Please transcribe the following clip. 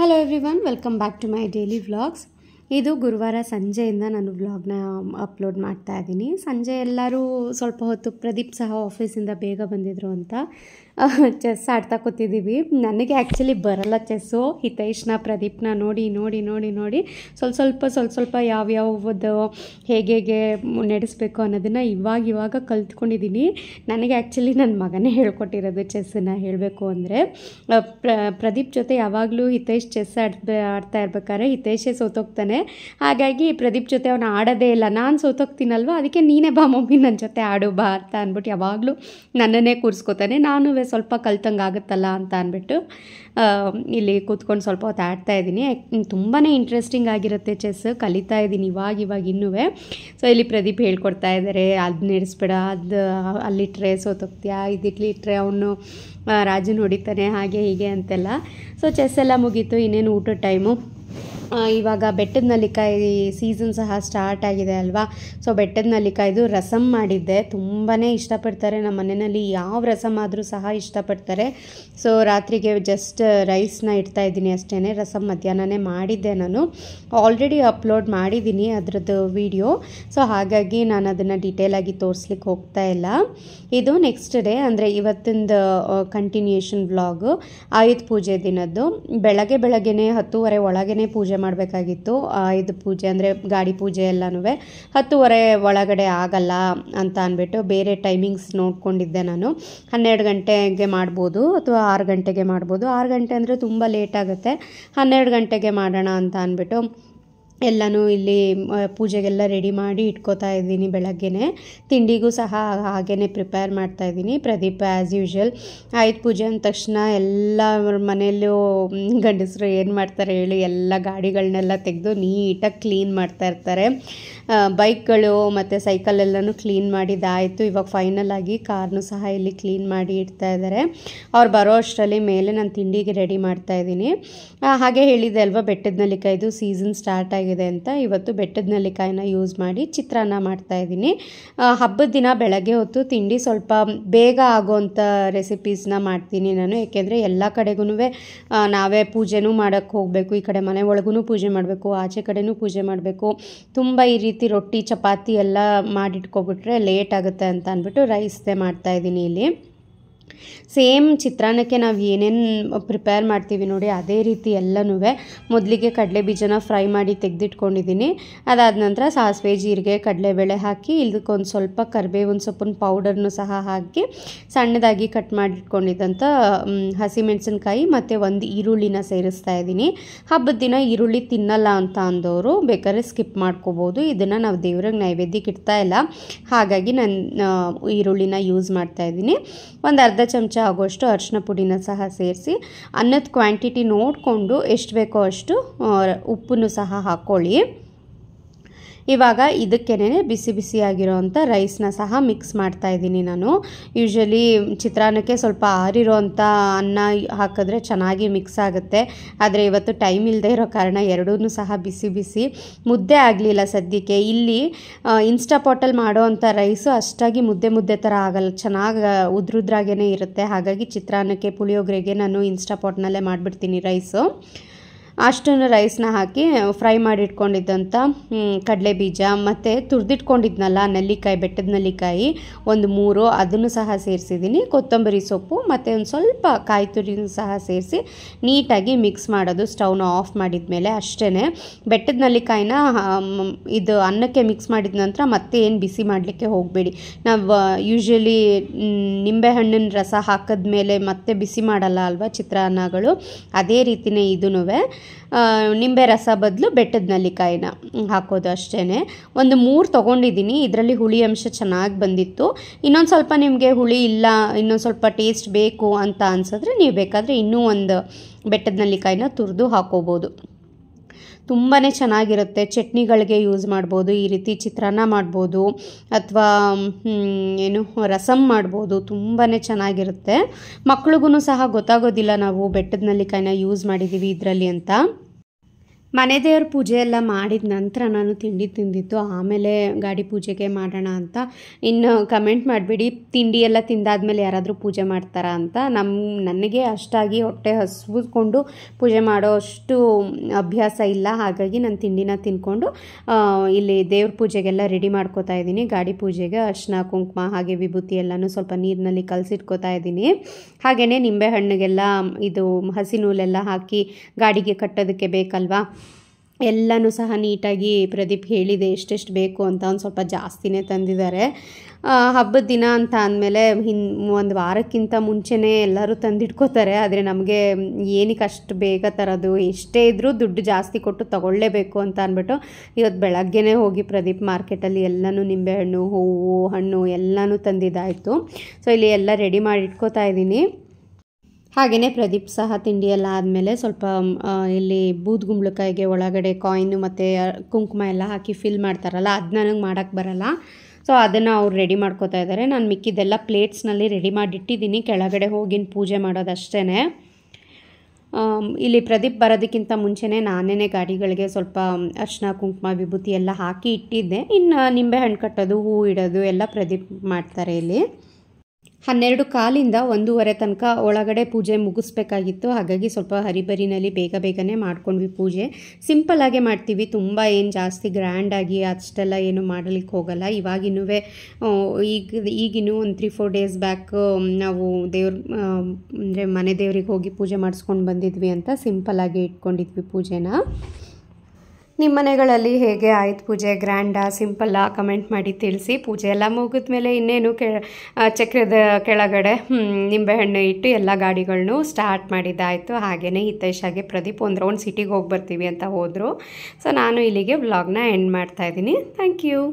hello everyone welcome back to my daily vlogs ಇದು ಗುರುವಾರ ಸಂಜೆಯಿಂದ ನಾನು ವ್ಲಾಗ್ನ ಅಪ್ಲೋಡ್ ಮಾಡ್ತಾ ಇದ್ದೀನಿ ಸಂಜೆ ಎಲ್ಲರೂ ಸ್ವಲ್ಪ ಹೊತ್ತು ಪ್ರದೀಪ್ ಸಹ ಆಫೀಸಿಂದ ಬೇಗ ಬಂದಿದ್ರು ಅಂತ ಚೆಸ್ ಆಡ್ತಾ ಕೂತಿದ್ದೀವಿ ನನಗೆ ಆ್ಯಕ್ಚುಲಿ ಬರಲ್ಲ ಚೆಸ್ಸು ಹಿತೈಷ್ನ ಪ್ರದೀಪ್ನ ನೋಡಿ ನೋಡಿ ನೋಡಿ ನೋಡಿ ಸ್ವಲ್ಪ ಸ್ವಲ್ಪ ಸ್ವಲ್ಪ ಸ್ವಲ್ಪ ಯಾವ್ಯಾವದು ಹೇಗೆ ಹೇಗೆ ನಡೆಸಬೇಕು ಅನ್ನೋದನ್ನು ಇವಾಗ ಇವಾಗ ಕಲ್ತ್ಕೊಂಡಿದ್ದೀನಿ ನನಗೆ ಆ್ಯಕ್ಚುಲಿ ನನ್ನ ಮಗನೇ ಹೇಳ್ಕೊಟ್ಟಿರೋದು ಚೆಸ್ಸನ್ನು ಹೇಳಬೇಕು ಅಂದರೆ ಪ್ರ ಪ್ರದೀಪ್ ಜೊತೆ ಯಾವಾಗಲೂ ಹಿತೈಷ್ ಚೆಸ್ ಆಡ್ ಆಡ್ತಾ ಇರ್ಬೇಕಾದ್ರೆ ಹಿತೇಶೇ ಸೋತೋಗ್ತಾನೆ ಹಾಗಾಗಿ ಪ್ರದೀಪ್ ಜೊತೆ ಅವನು ಆಡೋದೇ ಇಲ್ಲ ನಾನು ಸೋತೋಗ್ತೀನಲ್ವ ಅದಕ್ಕೆ ನೀನೇ ಬಾ ಮಮ್ಮಿ ನನ್ನ ಜೊತೆ ಆಡು ಬಾ ಅಂತ ಅಂದ್ಬಿಟ್ಟು ಯಾವಾಗಲೂ ನನ್ನನ್ನೇ ಕೂರಿಸ್ಕೋತಾನೆ ನಾನು ಸ್ವಲ್ಪ ಕಲ್ತಂಗೆ ಆಗುತ್ತಲ್ಲ ಅಂತ ಅಂದ್ಬಿಟ್ಟು ಇಲ್ಲಿ ಕೂತ್ಕೊಂಡು ಸ್ವಲ್ಪ ಹೊತ್ತು ಆಡ್ತಾ ಇದ್ದೀನಿ ತುಂಬಾ ಇಂಟ್ರೆಸ್ಟಿಂಗ್ ಆಗಿರುತ್ತೆ ಚೆಸ್ ಕಲಿತಾ ಇದ್ದೀನಿ ಇವಾಗ ಇವಾಗ ಇನ್ನೂ ಸೊ ಇಲ್ಲಿ ಪ್ರದೀಪ್ ಹೇಳ್ಕೊಡ್ತಾ ಇದ್ದಾರೆ ಅದು ನಡೆಸ್ಬೇಡ ಅದು ಅಲ್ಲಿಟ್ಟರೆ ಸೋತೋಗ್ತೀಯಾ ಇದಿಟ್ಲಿಟ್ಟರೆ ಅವನು ರಾಜನ ಹೊಡಿತಾನೆ ಹಾಗೆ ಹೀಗೆ ಅಂತೆಲ್ಲ ಸೊ ಚೆಸ್ ಎಲ್ಲ ಮುಗೀತು ಇನ್ನೇನು ಊಟದ ಟೈಮು ಇವಾಗ ಬೆಟ್ಟದ ನಲ್ಲಿಕಾಯಿ ಸೀಸನ್ ಸಹ ಸ್ಟಾರ್ಟ್ ಆಗಿದೆ ಅಲ್ವಾ ಸೊ ಬೆಟ್ಟದ ನಲ್ಲಿಕಾಯ್ದು ರಸಮ್ ಮಾಡಿದ್ದೆ ತುಂಬಾ ಇಷ್ಟಪಡ್ತಾರೆ ನಮ್ಮ ಮನೆಯಲ್ಲಿ ಯಾವ ರಸಮ್ ಆದರೂ ಸಹ ಇಷ್ಟಪಡ್ತಾರೆ ಸೊ ರಾತ್ರಿಗೆ ಜಸ್ಟ್ ರೈಸ್ನ ಇಡ್ತಾ ಇದ್ದೀನಿ ಅಷ್ಟೇ ರಸಮ್ ಮಧ್ಯಾಹ್ನನೇ ಮಾಡಿದ್ದೆ ನಾನು ಆಲ್ರೆಡಿ ಅಪ್ಲೋಡ್ ಮಾಡಿದ್ದೀನಿ ಅದರದ್ದು ವಿಡಿಯೋ ಸೊ ಹಾಗಾಗಿ ನಾನು ಅದನ್ನು ಡೀಟೇಲಾಗಿ ತೋರಿಸ್ಲಿಕ್ಕೆ ಹೋಗ್ತಾ ಇಲ್ಲ ಇದು ನೆಕ್ಸ್ಟ್ ಡೇ ಅಂದರೆ ಇವತ್ತಿಂದ ಕಂಟಿನ್ಯೂಷನ್ ವ್ಲಾಗು ಆಯುಧ ಪೂಜೆ ದಿನದ್ದು ಬೆಳಗ್ಗೆ ಬೆಳಗ್ಗೆನೇ ಹತ್ತುವರೆ ಒಳಗೇ ಪೂಜೆ ಮಾಡಬೇಕಾಗಿತ್ತು ಇದು ಪೂಜೆ ಅಂದರೆ ಗಾಡಿ ಪೂಜೆ ಎಲ್ಲನೂ ಹತ್ತುವರೆ ಒಳಗಡೆ ಆಗಲ್ಲ ಅಂತ ಅಂದ್ಬಿಟ್ಟು ಬೇರೆ ಟೈಮಿಂಗ್ಸ್ ನೋಡ್ಕೊಂಡಿದ್ದೆ ನಾನು ಹನ್ನೆರಡು ಗಂಟೆಗೆ ಮಾಡ್ಬೋದು ಅಥವಾ ಆರು ಗಂಟೆಗೆ ಮಾಡ್ಬೋದು ಆರು ಗಂಟೆ ಅಂದರೆ ತುಂಬ ಲೇಟ್ ಆಗುತ್ತೆ ಹನ್ನೆರಡು ಗಂಟೆಗೆ ಮಾಡೋಣ ಅಂತ ಅಂದ್ಬಿಟ್ಟು ಎಲ್ಲನೂ ಇಲ್ಲಿ ಪೂಜೆಗೆಲ್ಲ ರೆಡಿ ಮಾಡಿ ಇಟ್ಕೋತಾ ಇದ್ದೀನಿ ಬೆಳಗ್ಗೆನೇ ತಿಂಡಿಗೂ ಸಹ ಹಾಗೇ ಪ್ರಿಪೇರ್ ಮಾಡ್ತಾ ಇದ್ದೀನಿ ಪ್ರದೀಪ ಆ್ಯಸ್ ಯೂಶ್ವಲ್ ಆಯ್ತು ಪೂಜೆ ಅಂದ ತಕ್ಷಣ ಎಲ್ಲ ಮನೆಯಲ್ಲೂ ಗಂಡಸರು ಏನು ಮಾಡ್ತಾರೆ ಹೇಳಿ ಎಲ್ಲ ಗಾಡಿಗಳನ್ನೆಲ್ಲ ತೆಗೆದು ನೀಟಾಗಿ ಕ್ಲೀನ್ ಮಾಡ್ತಾ ಇರ್ತಾರೆ ಬೈಕ್ಗಳು ಮತ್ತು ಸೈಕಲ್ ಎಲ್ಲನೂ ಕ್ಲೀನ್ ಮಾಡಿದ್ದಾಯಿತು ಇವಾಗ ಫೈನಲ್ ಆಗಿ ಕಾರ್ನು ಸಹ ಇಲ್ಲಿ ಕ್ಲೀನ್ ಮಾಡಿ ಇಡ್ತಾ ಇದ್ದಾರೆ ಅವ್ರು ಬರೋ ಅಷ್ಟರಲ್ಲಿ ಮೇಲೆ ನಾನು ತಿಂಡಿಗೆ ರೆಡಿ ಮಾಡ್ತಾ ಇದ್ದೀನಿ ಹಾಗೆ ಹೇಳಿದೆ ಅಲ್ವಾ ಬೆಟ್ಟದ ನಲಿಕಾಯ್ದು ಸೀಸನ್ ಸ್ಟಾರ್ಟ್ ಆಗಿ ಚೆನ್ನಾಗಿದೆ ಅಂತ ಇವತ್ತು ಬೆಟ್ಟದ ನೆಲ್ಲಿಕಾಯಿನ ಯೂಸ್ ಮಾಡಿ ಚಿತ್ರಾನ್ನ ಇದ್ದೀನಿ ಹಬ್ಬದ ದಿನ ಬೆಳಗ್ಗೆ ಹೊತ್ತು ತಿಂಡಿ ಸ್ವಲ್ಪ ಬೇಗ ಆಗೋವಂಥ ರೆಸಿಪೀಸ್ನ ಮಾಡ್ತೀನಿ ನಾನು ಏಕೆಂದರೆ ಎಲ್ಲ ಕಡೆಗೂ ನಾವೇ ಪೂಜೆನೂ ಮಾಡೋಕ್ಕೆ ಹೋಗಬೇಕು ಈ ಕಡೆ ಮನೆ ಒಳಗೂ ಪೂಜೆ ಮಾಡಬೇಕು ಆಚೆ ಕಡೆನೂ ಪೂಜೆ ಮಾಡಬೇಕು ತುಂಬ ಈ ರೀತಿ ರೊಟ್ಟಿ ಚಪಾತಿ ಎಲ್ಲ ಮಾಡಿಟ್ಕೊಬಿಟ್ರೆ ಲೇಟ್ ಆಗುತ್ತೆ ಅಂತ ಅಂದ್ಬಿಟ್ಟು ರೈಸ್ದೇ ಇದ್ದೀನಿ ಇಲ್ಲಿ ಸೇಮ್ ಚಿತ್ರಾನ್ನಕ್ಕೆ ನಾವು ಏನೇನು ಪ್ರಿಪೇರ್ ಮಾಡ್ತೀವಿ ನೋಡಿ ಅದೇ ರೀತಿ ಎಲ್ಲನೂ ಮೊದಲಿಗೆ ಕಡಲೆ ಬೀಜನ ಫ್ರೈ ಮಾಡಿ ತೆಗೆದಿಟ್ಕೊಂಡಿದ್ದೀನಿ ಅದಾದ ನಂತರ ಸಾಸಿವೆ ಜೀರಿಗೆ ಕಡಲೆಬೇಳೆ ಹಾಕಿ ಇದಕ್ಕೊಂದು ಸ್ವಲ್ಪ ಕರಿಬೇವಿನ ಸೊಪ್ಪಿನ ಪೌಡರ್ನು ಸಹ ಹಾಕಿ ಸಣ್ಣದಾಗಿ ಕಟ್ ಮಾಡಿಟ್ಕೊಂಡಿದ್ದಂಥ ಹಸಿಮೆಣಸಿನ್ಕಾಯಿ ಮತ್ತು ಒಂದು ಈರುಳ್ಳಿನ ಸೇರಿಸ್ತಾ ಇದ್ದೀನಿ ಹಬ್ಬದ ದಿನ ಈರುಳ್ಳಿ ತಿನ್ನಲ್ಲ ಅಂತ ಅಂದವರು ಬೇಕಾದ್ರೆ ಸ್ಕಿಪ್ ಮಾಡ್ಕೋಬೋದು ಇದನ್ನು ನಾವು ದೇವ್ರಿಗೆ ನೈವೇದ್ಯಕ್ಕೆ ಇಡ್ತಾ ಇಲ್ಲ ಹಾಗಾಗಿ ನಾನು ಈರುಳ್ಳಿನ ಯೂಸ್ ಮಾಡ್ತಾಯಿದ್ದೀನಿ ಒಂದು ಅರ್ಧ ಅರ್ಧ ಚಮಚ ಆಗೋಷ್ಟು ಅರಿಶಿನ ಪುಡಿನ ಸಹ ಸೇರಿಸಿ ಅನ್ನದ ಕ್ವಾಂಟಿಟಿ ನೋಡಿಕೊಂಡು ಎಷ್ಟು ಬೇಕೋ ಅಷ್ಟು ಉಪ್ಪನ್ನು ಸಹ ಹಾಕ್ಕೊಳ್ಳಿ ಇವಾಗ ಇದಕ್ಕೇನೆ ಬಿಸಿ ಬಿಸಿಯಾಗಿರೋವಂಥ ರೈಸ್ನ ಸಹ ಮಿಕ್ಸ್ ಮಾಡ್ತಾ ಇದ್ದೀನಿ ನಾನು ಯೂಶಲಿ ಚಿತ್ರಾನ್ನಕ್ಕೆ ಸ್ವಲ್ಪ ಆರಿರೋ ಅನ್ನ ಹಾಕಿದ್ರೆ ಚೆನ್ನಾಗಿ ಮಿಕ್ಸ್ ಆಗುತ್ತೆ ಆದರೆ ಇವತ್ತು ಟೈಮ್ ಇಲ್ಲದೆ ಇರೋ ಕಾರಣ ಎರಡೂ ಸಹ ಬಿಸಿ ಬಿಸಿ ಮುದ್ದೆ ಆಗಲಿಲ್ಲ ಸದ್ಯಕ್ಕೆ ಇಲ್ಲಿ ಇನ್ಸ್ಟಾಪಾಟಲ್ಲಿ ಮಾಡೋ ಅಂಥ ರೈಸು ಅಷ್ಟಾಗಿ ಮುದ್ದೆ ಮುದ್ದೆ ಥರ ಆಗಲ್ಲ ಚೆನ್ನಾಗಿ ಉದ್ರುದ್ರಾಗೇ ಇರುತ್ತೆ ಹಾಗಾಗಿ ಚಿತ್ರಾನ್ನಕ್ಕೆ ಪುಳಿಯೋಗರೆಗೆ ನಾನು ಇನ್ಸ್ಟಾಪಾಟ್ನಲ್ಲೇ ಮಾಡಿಬಿಡ್ತೀನಿ ರೈಸು ಅಷ್ಟನ್ನು ರೈಸ್ನ ಹಾಕಿ ಫ್ರೈ ಮಾಡಿಟ್ಕೊಂಡಿದ್ದಂಥ ಕಡಲೆ ಬೀಜ ಮತ್ತು ತುರಿದಿಟ್ಕೊಂಡಿದ್ನಲ್ಲ ನೆಲ್ಲಿಕಾಯಿ ಬೆಟ್ಟದ ನೆಲ್ಲಿಕಾಯಿ ಒಂದು ಮೂರು ಅದನ್ನು ಸಹ ಸೇರಿಸಿದ್ದೀನಿ ಕೊತ್ತಂಬರಿ ಸೊಪ್ಪು ಮತ್ತು ಒಂದು ಸ್ವಲ್ಪ ಕಾಯಿ ತುರಿನೂ ಸಹ ಸೇರಿಸಿ ನೀಟಾಗಿ ಮಿಕ್ಸ್ ಮಾಡೋದು ಸ್ಟವ್ನ ಆಫ್ ಮಾಡಿದ ಮೇಲೆ ಅಷ್ಟೇ ಬೆಟ್ಟದ ನೆಲ್ಲಿಕಾಯಿನ ಇದು ಅನ್ನಕ್ಕೆ ಮಿಕ್ಸ್ ಮಾಡಿದ ನಂತರ ಮತ್ತೆ ಏನು ಬಿಸಿ ಮಾಡಲಿಕ್ಕೆ ಹೋಗಬೇಡಿ ನಾವು ಯೂಶ್ವಲಿ ನಿಂಬೆಹಣ್ಣಿನ ರಸ ಹಾಕಿದ್ಮೇಲೆ ಮತ್ತೆ ಬಿಸಿ ಮಾಡಲ್ಲ ಅಲ್ವಾ ಚಿತ್ರಾನ್ನಗಳು ಅದೇ ರೀತಿಯೇ ಇದೂ ನಿಂಬೆ ರಸ ಬದಲು ಬೆಟ್ಟದ ನಲ್ಲಿಕಾಯಿನ ಹಾಕೋದು ಅಷ್ಟೇ ಒಂದು ಮೂರು ತೊಗೊಂಡಿದ್ದೀನಿ ಇದರಲ್ಲಿ ಹುಳಿ ಅಂಶ ಚೆನ್ನಾಗಿ ಬಂದಿತ್ತು ಇನ್ನೊಂದು ಸ್ವಲ್ಪ ನಿಮಗೆ ಹುಳಿ ಇಲ್ಲ ಇನ್ನೊಂದು ಸ್ವಲ್ಪ ಟೇಸ್ಟ್ ಬೇಕು ಅಂತ ಅನ್ಸಿದ್ರೆ ನೀವು ಬೇಕಾದರೆ ಇನ್ನೂ ಒಂದು ಬೆಟ್ಟದ ನಲ್ಲಿಕಾಯಿನ ತುರಿದು ಹಾಕೋಬೋದು ತುಂಬಾ ಚೆನ್ನಾಗಿರುತ್ತೆ ಚಟ್ನಿಗಳಿಗೆ ಯೂಸ್ ಮಾಡ್ಬೋದು ಈ ರೀತಿ ಚಿತ್ರಾನ್ನ ಮಾಡ್ಬೋದು ಅಥವಾ ಏನು ರಸಮ್ ಮಾಡ್ಬೋದು ತುಂಬಾ ಚೆನ್ನಾಗಿರುತ್ತೆ ಮಕ್ಳಿಗೂ ಸಹ ಗೊತ್ತಾಗೋದಿಲ್ಲ ನಾವು ಬೆಟ್ಟದ ನಲ್ಲಿಕಾಯಿನ ಯೂಸ್ ಮಾಡಿದ್ದೀವಿ ಇದರಲ್ಲಿ ಅಂತ ಮನೆ ದೇವ್ರ ಪೂಜೆ ಎಲ್ಲ ಮಾಡಿದ ನಂತರ ನಾನು ತಿಂಡಿ ತಿಂದಿದ್ದು ಆಮೇಲೆ ಗಾಡಿ ಪೂಜೆಗೆ ಮಾಡೋಣ ಅಂತ ಇನ್ನು ಕಮೆಂಟ್ ಮಾಡಿಬಿಡಿ ತಿಂಡಿ ಎಲ್ಲ ತಿಂದಾದ್ಮೇಲೆ ಯಾರಾದರೂ ಪೂಜೆ ಮಾಡ್ತಾರಾ ಅಂತ ನಮ್ಮ ನನಗೆ ಅಷ್ಟಾಗಿ ಹೊಟ್ಟೆ ಹಸ್ವಿಸ್ಕೊಂಡು ಪೂಜೆ ಮಾಡೋ ಅಷ್ಟು ಅಭ್ಯಾಸ ಇಲ್ಲ ಹಾಗಾಗಿ ನಾನು ತಿಂಡಿನ ತಿಂದ್ಕೊಂಡು ಇಲ್ಲಿ ದೇವ್ರ ಪೂಜೆಗೆಲ್ಲ ರೆಡಿ ಮಾಡ್ಕೋತಾ ಇದ್ದೀನಿ ಗಾಡಿ ಪೂಜೆಗೆ ಅರ್ಶಿನ ಕುಂಕುಮ ಹಾಗೆ ವಿಭೂತಿ ಎಲ್ಲನೂ ಸ್ವಲ್ಪ ನೀರಿನಲ್ಲಿ ಕಲಸಿಟ್ಕೋತಾ ಇದ್ದೀನಿ ಹಾಗೆಯೇ ನಿಂಬೆಹಣ್ಣಿಗೆಲ್ಲ ಇದು ನೂಲೆಲ್ಲ ಹಾಕಿ ಗಾಡಿಗೆ ಕಟ್ಟೋದಕ್ಕೆ ಬೇಕಲ್ವಾ ಎಲ್ಲನೂ ಸಹ ನೀಟಾಗಿ ಪ್ರದೀಪ್ ಹೇಳಿದೆ ಎಷ್ಟೆಷ್ಟು ಬೇಕು ಅಂತ ಒಂದು ಸ್ವಲ್ಪ ಜಾಸ್ತಿನೇ ತಂದಿದ್ದಾರೆ ಹಬ್ಬದ ದಿನ ಅಂತ ಅಂದಮೇಲೆ ಹಿನ್ ಒಂದು ವಾರಕ್ಕಿಂತ ಮುಂಚೆನೇ ಎಲ್ಲರೂ ತಂದಿಟ್ಕೋತಾರೆ ಆದರೆ ನಮಗೆ ಏನಕ್ಕೆ ಅಷ್ಟು ಬೇಗ ತರೋದು ಎಷ್ಟೇ ಇದ್ದರೂ ದುಡ್ಡು ಜಾಸ್ತಿ ಕೊಟ್ಟು ತಗೊಳ್ಳೇಬೇಕು ಅಂತ ಅಂದ್ಬಿಟ್ಟು ಇವತ್ತು ಬೆಳಗ್ಗೆನೇ ಹೋಗಿ ಪ್ರದೀಪ್ ಮಾರ್ಕೆಟಲ್ಲಿ ಎಲ್ಲನೂ ನಿಂಬೆಹಣ್ಣು ಹೂವು ಹಣ್ಣು ಎಲ್ಲನೂ ತಂದಿದ್ದಾಯಿತು ಸೊ ಇಲ್ಲಿ ಎಲ್ಲ ರೆಡಿ ಮಾಡಿ ಇಟ್ಕೋತಾ ಇದ್ದೀನಿ ಹಾಗೆಯೇ ಪ್ರದೀಪ್ ಸಹ ತಿಂಡಿಯೆಲ್ಲ ಆದಮೇಲೆ ಸ್ವಲ್ಪ ಇಲ್ಲಿ ಬೂದ್ಗುಂಬ್ಳಕಾಯಿಗೆ ಒಳಗಡೆ ಕಾಯಿನು ಮತ್ತು ಕುಂಕುಮ ಎಲ್ಲ ಹಾಕಿ ಫಿಲ್ ಮಾಡ್ತಾರಲ್ಲ ಅದು ನನಗೆ ಮಾಡೋಕ್ಕೆ ಬರಲ್ಲ ಸೊ ಅದನ್ನು ಅವ್ರು ರೆಡಿ ಮಾಡ್ಕೋತಾ ಇದ್ದಾರೆ ನಾನು ಮಿಕ್ಕಿದ್ದೆಲ್ಲ ಪ್ಲೇಟ್ಸ್ನಲ್ಲಿ ರೆಡಿ ಮಾಡಿಟ್ಟಿದ್ದೀನಿ ಕೆಳಗಡೆ ಹೋಗಿನ ಪೂಜೆ ಮಾಡೋದಷ್ಟೇ ಇಲ್ಲಿ ಪ್ರದೀಪ್ ಬರೋದಕ್ಕಿಂತ ಮುಂಚೆನೇ ನಾನೇ ಗಾಡಿಗಳಿಗೆ ಸ್ವಲ್ಪ ಅರ್ಶಿನ ಕುಂಕುಮ ವಿಭೂತಿ ಎಲ್ಲ ಹಾಕಿ ಇಟ್ಟಿದ್ದೆ ಇನ್ನು ನಿಂಬೆ ಹಣ್ಣು ಕಟ್ಟೋದು ಹೂ ಇಡೋದು ಎಲ್ಲ ಪ್ರದೀಪ್ ಮಾಡ್ತಾರೆ ಇಲ್ಲಿ ಹನ್ನೆರಡು ಕಾಲಿಂದ ಒಂದೂವರೆ ತನಕ ಒಳಗಡೆ ಪೂಜೆ ಮುಗಿಸ್ಬೇಕಾಗಿತ್ತು ಹಾಗಾಗಿ ಸ್ವಲ್ಪ ಹರಿಬರಿನಲ್ಲಿ ಬೇಗ ಬೇಗನೆ ಮಾಡ್ಕೊಂಡ್ವಿ ಪೂಜೆ ಸಿಂಪಲ್ಲಾಗೇ ಮಾಡ್ತೀವಿ ತುಂಬ ಏನು ಜಾಸ್ತಿ ಗ್ರ್ಯಾಂಡಾಗಿ ಅಷ್ಟೆಲ್ಲ ಏನು ಮಾಡಲಿಕ್ಕೆ ಹೋಗಲ್ಲ ಇವಾಗಿನೂ ಈಗ ಈಗಿನೂ ಒಂದು ತ್ರೀ ಫೋರ್ ಡೇಸ್ ಬ್ಯಾಕ್ ನಾವು ದೇವ್ರ ಅಂದರೆ ಮನೆ ದೇವ್ರಿಗೆ ಹೋಗಿ ಪೂಜೆ ಮಾಡಿಸ್ಕೊಂಡು ಬಂದಿದ್ವಿ ಅಂತ ಸಿಂಪಲಾಗಿ ಇಟ್ಕೊಂಡಿದ್ವಿ ಪೂಜೆನ ನಿಮ್ಮ ಮನೆಗಳಲ್ಲಿ ಹೇಗೆ ಆಯ್ತು ಪೂಜೆ ಗ್ರ್ಯಾಂಡಾ ಸಿಂಪಲ್ಲಾ ಕಮೆಂಟ್ ಮಾಡಿ ತಿಳಿಸಿ ಪೂಜೆ ಎಲ್ಲ ಮುಗಿದ ಮೇಲೆ ಇನ್ನೇನು ಕೆ ಚಕ್ರದ ಕೆಳಗಡೆ ನಿಂಬೆಹಣ್ಣು ಇಟ್ಟು ಎಲ್ಲ ಗಾಡಿಗಳನ್ನು ಸ್ಟಾರ್ಟ್ ಮಾಡಿದ್ದಾಯಿತು ಹಾಗೆಯೇ ಹಿತೈಷಾಗೆ ಪ್ರದೀಪ್ ಒಂದು ರೌಂಡ್ ಸಿಟಿಗೆ ಹೋಗಿ ಬರ್ತೀವಿ ಅಂತ ಹೋದರು ಸೊ ನಾನು ಇಲ್ಲಿಗೆ ವ್ಲಾಗ್ನ ಎಂಡ್ ಮಾಡ್ತಾಯಿದ್ದೀನಿ ಥ್ಯಾಂಕ್ ಯು